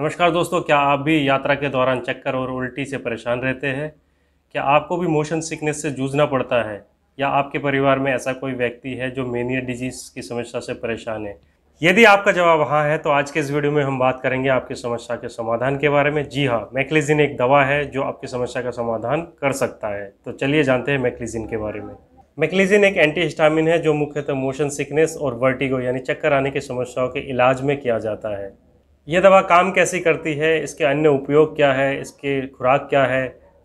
नमस्कार दोस्तों क्या आप भी यात्रा के दौरान चक्कर और उल्टी से परेशान रहते हैं क्या आपको भी मोशन सिकनेस से जूझना पड़ता है या आपके परिवार में ऐसा कोई व्यक्ति है जो मेनियर डिजीज़ की समस्या से परेशान है यदि आपका जवाब हाँ है तो आज के इस वीडियो में हम बात करेंगे आपकी समस्या के समाधान के बारे में जी हाँ मैकलीजिन एक दवा है जो आपकी समस्या का समाधान कर सकता है तो चलिए जानते हैं मैकलीजिन के बारे में मैकलीजिन एक एंटी है जो मुख्यतः मोशन सिकनेस और वर्टिगो यानी चक्कर आने की समस्याओं के इलाज में किया जाता है ये दवा काम कैसे करती है इसके अन्य उपयोग क्या है इसके खुराक क्या है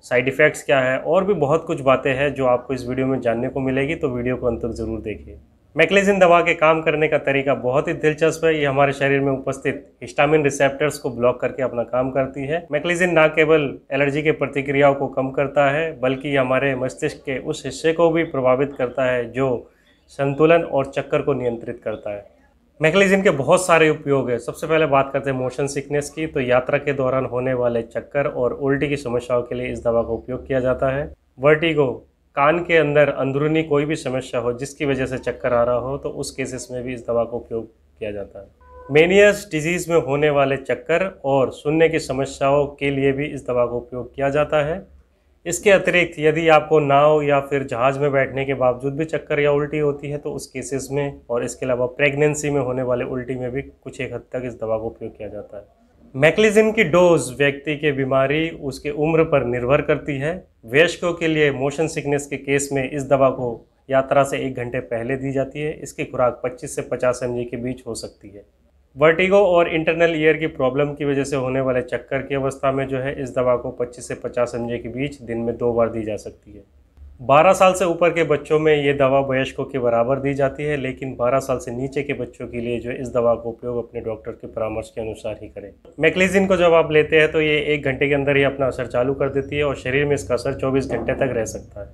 साइड इफ़ेक्ट्स क्या है और भी बहुत कुछ बातें हैं जो आपको इस वीडियो में जानने को मिलेगी तो वीडियो को अंत तक ज़रूर देखिए मैकलेजिन दवा के काम करने का तरीका बहुत ही दिलचस्प है ये हमारे शरीर में उपस्थित हिस्टामिन रिसेप्टर्स को ब्लॉक करके अपना काम करती है मैकलेजिन ना केवल एलर्जी के प्रतिक्रियाओं को कम करता है बल्कि हमारे मस्तिष्क के उस हिस्से को भी प्रभावित करता है जो संतुलन और चक्कर को नियंत्रित करता है नेग्लिजेंट के बहुत सारे उपयोग है सबसे पहले बात करते हैं मोशन सिकनेस की तो यात्रा के दौरान होने वाले चक्कर और उल्टी की समस्याओं के लिए इस दवा का उपयोग किया जाता है वर्टिगो कान के अंदर अंदरूनी कोई भी समस्या हो जिसकी वजह से चक्कर आ रहा हो तो उस केसेस में भी इस दवा का उपयोग किया जाता है मेनियस डिजीज़ में होने वाले चक्कर और सुनने की समस्याओं के लिए भी इस दवा का उपयोग किया जाता है इसके अतिरिक्त यदि आपको नाव या फिर जहाज़ में बैठने के बावजूद भी चक्कर या उल्टी होती है तो उस केसेस में और इसके अलावा प्रेगनेंसी में होने वाले उल्टी में भी कुछ एक हद तक इस दवा का उपयोग किया जाता है मैकलिजिन की डोज व्यक्ति के बीमारी उसके उम्र पर निर्भर करती है वयस्कों के लिए मोशन सिकनेस के केस में इस दवा को यात्रा से एक घंटे पहले दी जाती है इसकी खुराक 25 से 50 एम के बीच हो सकती है वर्टिगो और इंटरनल ईयर की प्रॉब्लम की वजह से होने वाले चक्कर की अवस्था में जो है इस दवा को 25 से 50 एम के बीच दिन में दो बार दी जा सकती है 12 साल से ऊपर के बच्चों में ये दवा वयस्कों के बराबर दी जाती है लेकिन 12 साल से नीचे के बच्चों के लिए जो इस दवा का उपयोग अपने डॉक्टर के परामर्श के अनुसार ही करें मैकलीजिन को जब आप लेते हैं तो ये एक घंटे के अंदर ही अपना असर चालू कर देती है और शरीर में इसका असर 24 घंटे तक रह सकता है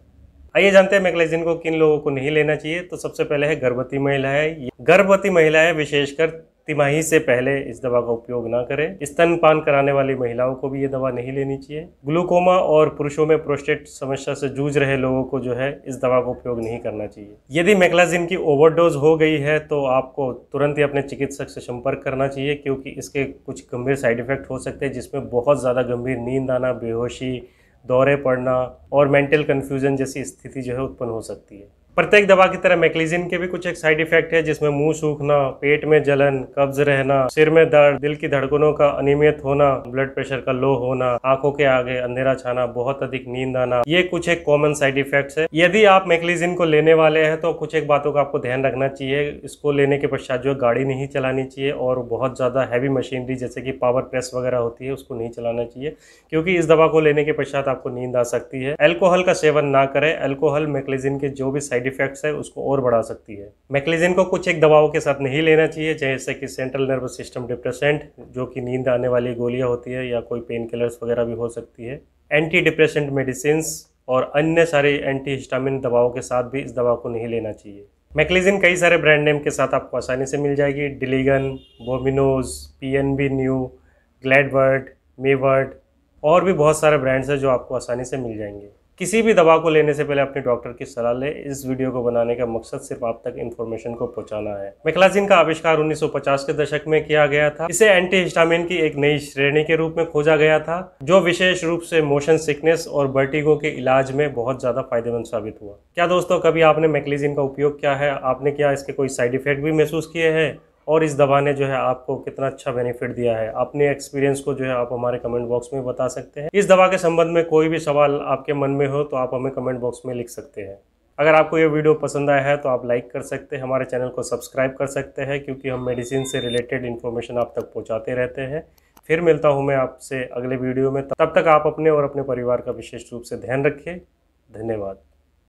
आइए जानते हैं मैक्लेजिन को किन लोगों को नहीं लेना चाहिए तो सबसे पहले है गर्भवती महिलाएं गर्भवती महिलाएं विशेषकर तिमाही से पहले इस दवा का उपयोग ना करें स्तनपान कराने वाली महिलाओं को भी ये दवा नहीं लेनी चाहिए ग्लूकोमा और पुरुषों में प्रोस्टेट समस्या से जूझ रहे लोगों को जो है इस दवा का उपयोग नहीं करना चाहिए यदि मेक्लाजिन की ओवरडोज हो गई है तो आपको तुरंत ही अपने चिकित्सक से संपर्क करना चाहिए क्योंकि इसके कुछ गंभीर साइड इफेक्ट हो सकते हैं जिसमें बहुत ज़्यादा गंभीर नींद आना बेहोशी दौरे पड़ना और मेंटल कन्फ्यूजन जैसी स्थिति जो है उत्पन्न हो सकती है प्रत्येक दवा की तरह मैकलीजिन के भी कुछ एक साइड इफेक्ट है जिसमें मुंह सूखना पेट में जलन कब्ज रहना सिर में दर्द दिल की धड़कनों का अनियमित होना ब्लड प्रेशर का लो होना आंखों के आगे अंधेरा छाना बहुत अधिक नींद आना ये कुछ एक कॉमन साइड इफेक्ट है यदि आप मैकलीजिन को लेने वाले हैं तो कुछ एक बातों का आपको ध्यान रखना चाहिए इसको लेने के पश्चात जो गाड़ी नहीं चलानी चाहिए और बहुत ज़्यादा हैवी मशीनरी जैसे कि पावर प्रेस वगैरह होती है उसको नहीं चलाना चाहिए क्योंकि इस दवा को लेने के पश्चात आपको नींद आ सकती है एल्कोहल का सेवन ना करें एल्कोहल मैकलीजिन के जो भी साइड साइड इफेक्ट्स है उसको और बढ़ा सकती है मैकलिजिन को कुछ एक दवाओं के साथ नहीं लेना चाहिए जैसे कि सेंट्रल नर्वस सिस्टम डिप्रेसेंट जो कि नींद आने वाली गोलियां होती है या कोई पेन किलर्स वगैरह भी हो सकती है एंटी डिप्रेसेंट मेडिसिन और अन्य सारे एंटी हिस्टामिन दवाओं के साथ भी इस दवा को नहीं लेना चाहिए मैकलिजिन कई सारे ब्रांड नेम के साथ आपको आसानी से मिल जाएगी डिलीगन बोमिनोज पी एन बी न्यू ग्लैडवर्ड मेवर्ड और भी बहुत सारे ब्रांड्स हैं जो आपको आसानी से मिल जाएंगे किसी भी दवा को लेने से पहले अपने डॉक्टर की सलाह लें इस वीडियो को बनाने का मकसद सिर्फ आप तक इन्फॉर्मेशन को पहुंचाना है मेखलाजिन का आविष्कार 1950 के दशक में किया गया था इसे एंटी हिस्टामिन की एक नई श्रेणी के रूप में खोजा गया था जो विशेष रूप से मोशन सिकनेस और बर्टिगो के इलाज में बहुत ज्यादा फायदेमंद साबित हुआ क्या दोस्तों कभी आपने मेकलिजिन का उपयोग किया है आपने क्या इसके कोई साइड इफेक्ट भी महसूस किए हैं और इस दवा ने जो है आपको कितना अच्छा बेनिफिट दिया है अपने एक्सपीरियंस को जो है आप हमारे कमेंट बॉक्स में बता सकते हैं इस दवा के संबंध में कोई भी सवाल आपके मन में हो तो आप हमें कमेंट बॉक्स में लिख सकते हैं अगर आपको ये वीडियो पसंद आया है तो आप लाइक कर सकते हैं हमारे चैनल को सब्सक्राइब कर सकते हैं क्योंकि हम मेडिसिन से रिलेटेड इन्फॉर्मेशन आप तक पहुँचाते रहते हैं फिर मिलता हूँ मैं आपसे अगले वीडियो में तब तक आप अपने और अपने परिवार का विशेष रूप से ध्यान रखें धन्यवाद